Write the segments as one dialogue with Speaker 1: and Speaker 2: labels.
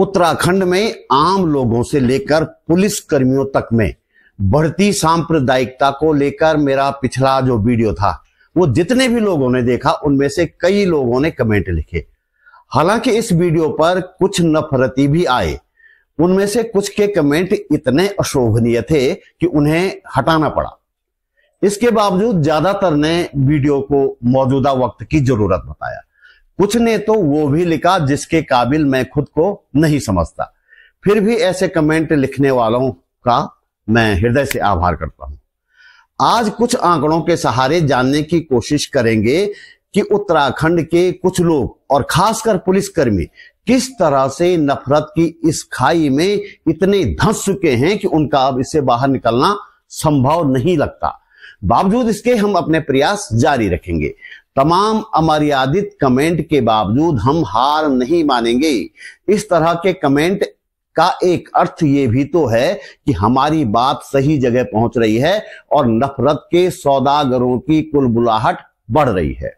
Speaker 1: उत्तराखंड में आम लोगों से लेकर पुलिस कर्मियों तक में बढ़ती सांप्रदायिकता को लेकर मेरा पिछला जो वीडियो था वो जितने भी लोगों ने देखा उनमें से कई लोगों ने कमेंट लिखे हालांकि इस वीडियो पर कुछ नफरती भी आए उनमें से कुछ के कमेंट इतने अशोभनीय थे कि उन्हें हटाना पड़ा इसके बावजूद ज्यादातर ने वीडियो को मौजूदा वक्त की जरूरत बताया कुछ ने तो वो भी लिखा जिसके काबिल मैं खुद को नहीं समझता फिर भी ऐसे कमेंट लिखने वालों का मैं हृदय से आभार करता हूं आज कुछ आंकड़ों के सहारे जानने की कोशिश करेंगे कि उत्तराखंड के कुछ लोग और खासकर पुलिसकर्मी किस तरह से नफरत की इस खाई में इतने धंस चुके हैं कि उनका अब इससे बाहर निकलना संभव नहीं लगता बावजूद इसके हम अपने प्रयास जारी रखेंगे तमाम अमर्यादित कमेंट के बावजूद हम हार नहीं मानेंगे इस तरह के कमेंट का एक अर्थ ये भी तो है कि हमारी बात सही जगह पहुंच रही है और नफरत के सौदागरों की कुल बुलाहट बढ़ रही है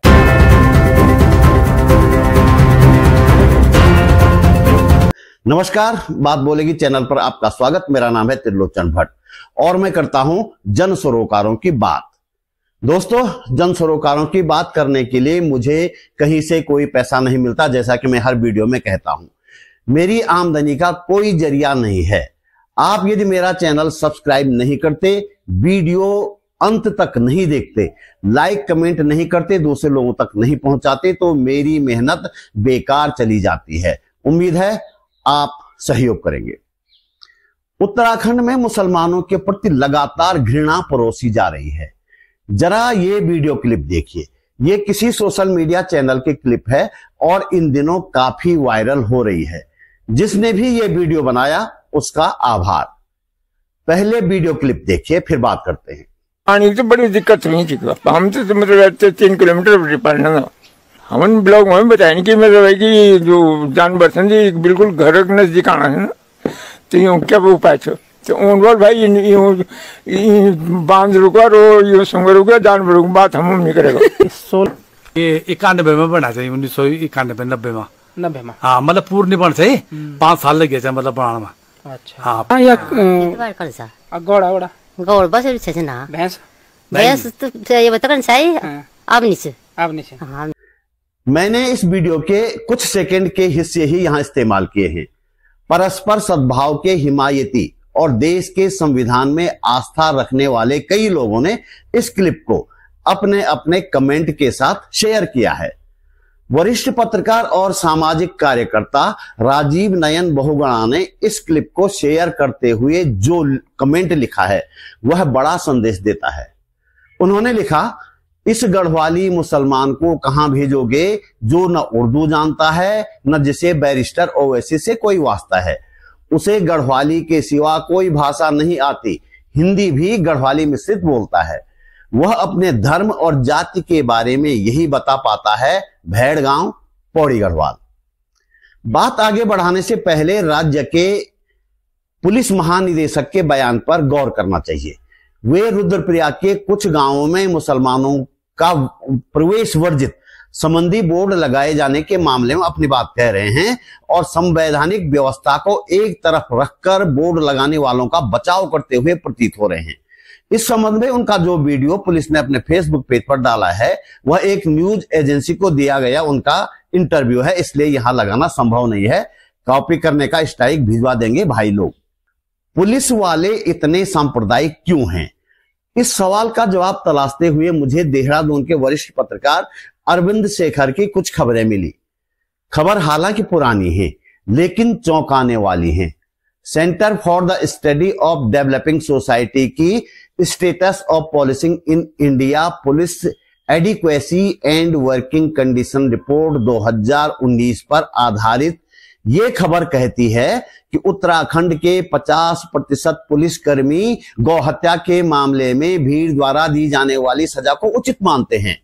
Speaker 1: नमस्कार बात बोलेगी चैनल पर आपका स्वागत मेरा नाम है त्रिलोचन भट्ट और मैं करता हूं जन सरोकारों की बात दोस्तों जन सरोकारों की बात करने के लिए मुझे कहीं से कोई पैसा नहीं मिलता जैसा कि मैं हर वीडियो में कहता हूं मेरी आमदनी का कोई जरिया नहीं है आप यदि मेरा चैनल सब्सक्राइब नहीं करते वीडियो अंत तक नहीं देखते लाइक कमेंट नहीं करते दूसरे लोगों तक नहीं पहुंचाते तो मेरी मेहनत बेकार चली जाती है उम्मीद है आप सहयोग करेंगे उत्तराखंड में मुसलमानों के प्रति लगातार घृणा परोसी जा रही है जरा ये वीडियो क्लिप देखिए ये किसी सोशल मीडिया चैनल की क्लिप है और इन दिनों काफी वायरल हो रही है जिसने भी ये वीडियो बनाया उसका आभार पहले वीडियो क्लिप देखिए फिर बात करते हैं पानी तो बड़ी दिक्कत नहीं थी तो हम तो मतलब तीन किलोमीटर पानी ब्लॉग में बताया कि मतलब है जो जानवर थे बिल्कुल घर नजदीक आना है ना तो यूँ क्या उपाय छो तो उन बोल इन इन बांध रुका रो यो सुंग रुका जानवर रुक बात हम नहीं करेगा सोलह ये इक्यानबे में बना चाहिए उन्नीस सौ इक्यानबे नब्बे में नब्बे में हाँ मतलब पूर्ण निर्माण हम्म। चाहिए पांच साल लगे थे मतलब बनाने में अच्छा हाँ, हाँ या हाँ, गौड़ा गौड़ा गौड़ बस भी चाहिए ना भैंस भैंस तो, तो ये बताकर चाहिए अब नीचे अब नीचे हाँ। मैंने इस वीडियो के कुछ सेकंड के हिस्से ही यहाँ इस्तेमाल किए हैं परस्पर सद्भाव के हिमायती और देश के संविधान में आस्था रखने वाले कई लोगों ने इस क्लिप को अपने अपने कमेंट के साथ शेयर किया है वरिष्ठ पत्रकार और सामाजिक कार्यकर्ता राजीव नयन बहुगणा ने इस क्लिप को शेयर करते हुए जो कमेंट लिखा है वह बड़ा संदेश देता है उन्होंने लिखा इस गढ़वाली मुसलमान को कहां भेजोगे जो न उर्दू जानता है न जिसे बैरिस्टर ओवैसी से कोई वास्ता है उसे गढ़वाली के सिवा कोई भाषा नहीं आती हिंदी भी गढ़वाली मिश्रित बोलता है वह अपने धर्म और जाति के बारे में यही बता पाता है भैड़ गांव पौड़ी गढ़वाल बात आगे बढ़ाने से पहले राज्य के पुलिस महानिदेशक के बयान पर गौर करना चाहिए वे रुद्रप्रयाग के कुछ गांवों में मुसलमानों का प्रवेश वर्जित संबंधी बोर्ड लगाए जाने के मामले में अपनी बात कह रहे हैं और संवैधानिक व्यवस्था को एक तरफ रखकर बोर्ड लगाने वालों का बचाव करते हुए प्रतीत हो रहे हैं इस संबंध में उनका जो वीडियो पुलिस ने अपने फेसबुक पेज पर डाला है वह एक न्यूज एजेंसी को दिया गया उनका इंटरव्यू है इसलिए यहां लगाना संभव नहीं है कॉपी करने का स्ट्राइक भिजवा देंगे भाई लोग पुलिस वाले इतने सांप्रदायिक क्यों हैं इस सवाल का जवाब तलाशते हुए मुझे देहरादून के वरिष्ठ पत्रकार अरविंद शेखर की कुछ खबरें मिली खबर हालांकि पुरानी है लेकिन चौंकाने वाली है centre for the study of developing society की status of policing in India police adequacy and working condition report 2019 पर आधारित ये खबर कहती है कि उत्तराखंड के 50 प्रतिशत पुलिसकर्मी गौहत्या के मामले में भीड़ द्वारा दी जाने वाली सजा को उचित मानते हैं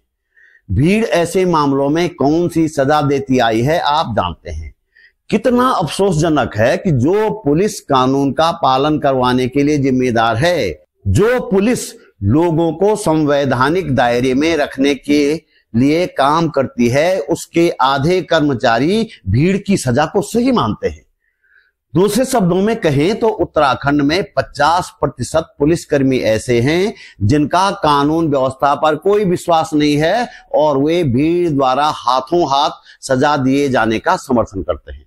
Speaker 1: भीड़ ऐसे मामलों में कौन सी सजा देती आई है आप जानते हैं कितना अफसोसजनक है कि जो पुलिस कानून का पालन करवाने के लिए जिम्मेदार है जो पुलिस लोगों को संवैधानिक दायरे में रखने के लिए काम करती है उसके आधे कर्मचारी भीड़ की सजा को सही मानते हैं दूसरे शब्दों में कहें तो उत्तराखंड में 50 प्रतिशत पुलिसकर्मी ऐसे हैं जिनका कानून व्यवस्था पर कोई विश्वास नहीं है और वे भीड़ द्वारा हाथों हाथ सजा दिए जाने का समर्थन करते हैं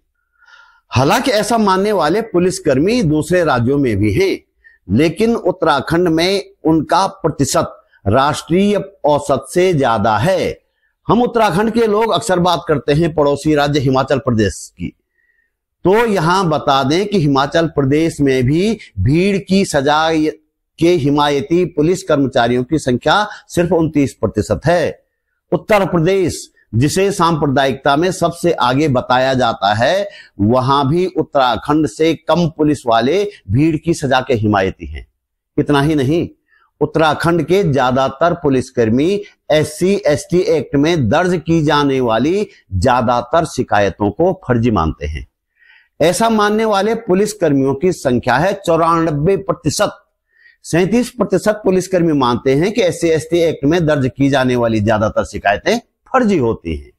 Speaker 1: हालांकि ऐसा मानने वाले पुलिसकर्मी दूसरे राज्यों में भी हैं लेकिन उत्तराखंड में उनका प्रतिशत राष्ट्रीय औसत से ज्यादा है हम उत्तराखंड के लोग अक्सर बात करते हैं पड़ोसी राज्य हिमाचल प्रदेश की तो यहां बता दें कि हिमाचल प्रदेश में भी भीड़ की सजा के हिमायती पुलिस कर्मचारियों की संख्या सिर्फ उनतीस प्रतिशत है उत्तर प्रदेश जिसे सांप्रदायिकता में सबसे आगे बताया जाता है वहां भी उत्तराखंड से कम पुलिस वाले भीड़ की सजा के हिमायती हैं इतना ही नहीं उत्तराखंड के ज्यादातर पुलिसकर्मी एस टी एक्ट में दर्ज की जाने वाली ज्यादातर शिकायतों को फर्जी मानते हैं ऐसा मानने वाले पुलिसकर्मियों की संख्या है चौरानबे प्रतिशत सैतीस प्रतिशत पुलिसकर्मी मानते हैं कि एस टी एक्ट में दर्ज की जाने वाली ज्यादातर शिकायतें फर्जी होती हैं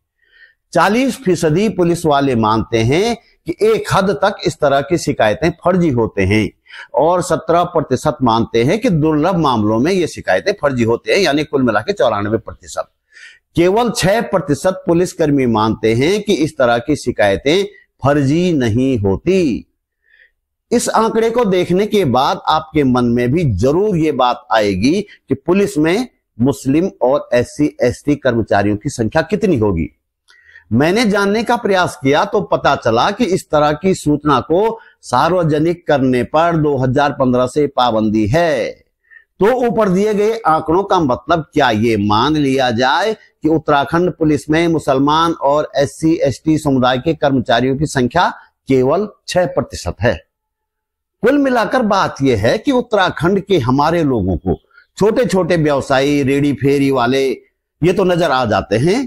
Speaker 1: चालीस फीसदी पुलिस वाले मानते हैं कि एक हद तक इस तरह की शिकायतें फर्जी होते हैं और 17 प्रतिशत मानते हैं कि दुर्लभ मामलों में ये शिकायतें फर्जी होते हैं यानी कुल मिला के चौरानवे प्रतिशत केवल 6 प्रतिशत पुलिसकर्मी मानते हैं कि इस तरह की शिकायतें फर्जी नहीं होती इस आंकड़े को देखने के बाद आपके मन में भी जरूर ये बात आएगी कि पुलिस में मुस्लिम और एस सी कर्मचारियों की संख्या कितनी होगी मैंने जानने का प्रयास किया तो पता चला कि इस तरह की सूचना को सार्वजनिक करने पर 2015 से पाबंदी है तो ऊपर दिए गए आंकड़ों का मतलब क्या ये मान लिया जाए कि उत्तराखंड पुलिस में मुसलमान और एस सी समुदाय के कर्मचारियों की संख्या केवल छह प्रतिशत है कुल मिलाकर बात यह है कि उत्तराखंड के हमारे लोगों को छोटे छोटे व्यवसायी रेडी फेरी वाले ये तो नजर आ जाते हैं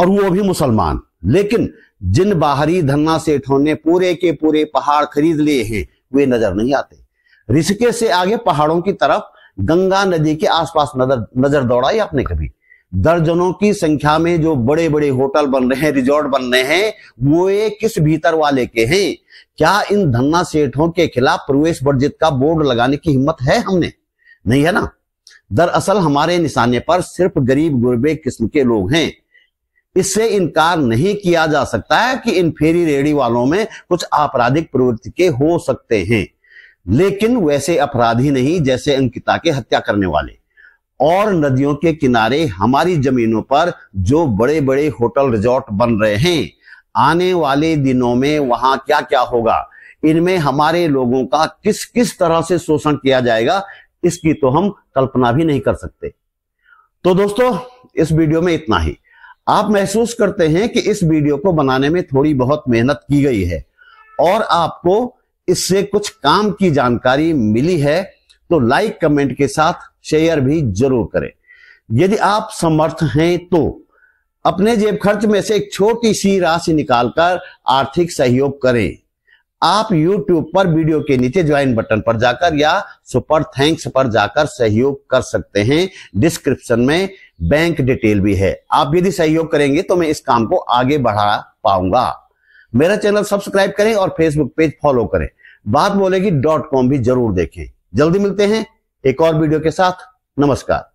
Speaker 1: और वो भी मुसलमान लेकिन जिन बाहरी धन्ना सेठों ने पूरे के पूरे पहाड़ खरीद लिए हैं वे नजर नहीं आते रिसके से आगे पहाड़ों की तरफ गंगा नदी के आसपास नजर नजर दौड़ाई आपने कभी दर्जनों की संख्या में जो बड़े बड़े होटल बन रहे हैं रिजॉर्ट बन रहे हैं वो किस भीतर वाले के हैं क्या इन धन्ना सेठों के खिलाफ प्रवेश वर्जित का बोर्ड लगाने की हिम्मत है हमने नहीं है ना दरअसल हमारे निशाने पर सिर्फ गरीब गुरबे किस्म के लोग हैं इससे इनकार नहीं किया जा सकता है कि इन फेरी रेडी वालों में कुछ आपराधिक प्रवृत्ति के हो सकते हैं लेकिन वैसे अपराधी नहीं जैसे अंकिता के हत्या करने वाले और नदियों के किनारे हमारी जमीनों पर जो बड़े बड़े होटल रिजॉर्ट बन रहे हैं आने वाले दिनों में वहां क्या क्या होगा इनमें हमारे लोगों का किस किस तरह से शोषण किया जाएगा इसकी तो हम कल्पना भी नहीं कर सकते तो दोस्तों इस वीडियो में इतना ही आप महसूस करते हैं कि इस वीडियो को बनाने में थोड़ी बहुत मेहनत की गई है और आपको इससे कुछ काम की जानकारी मिली है तो लाइक कमेंट के साथ शेयर भी जरूर करें यदि आप समर्थ हैं तो अपने जेब खर्च में से एक छोटी सी राशि निकालकर आर्थिक सहयोग करें आप YouTube पर वीडियो के नीचे ज्वाइन बटन पर जाकर या सुपर थैंक्स पर जाकर सहयोग कर सकते हैं डिस्क्रिप्शन में बैंक डिटेल भी है आप यदि सहयोग करेंगे तो मैं इस काम को आगे बढ़ा पाऊंगा मेरा चैनल सब्सक्राइब करें और फेसबुक पेज फॉलो करें बात बोलेगी डॉट कॉम भी जरूर देखें जल्दी मिलते हैं एक और वीडियो के साथ नमस्कार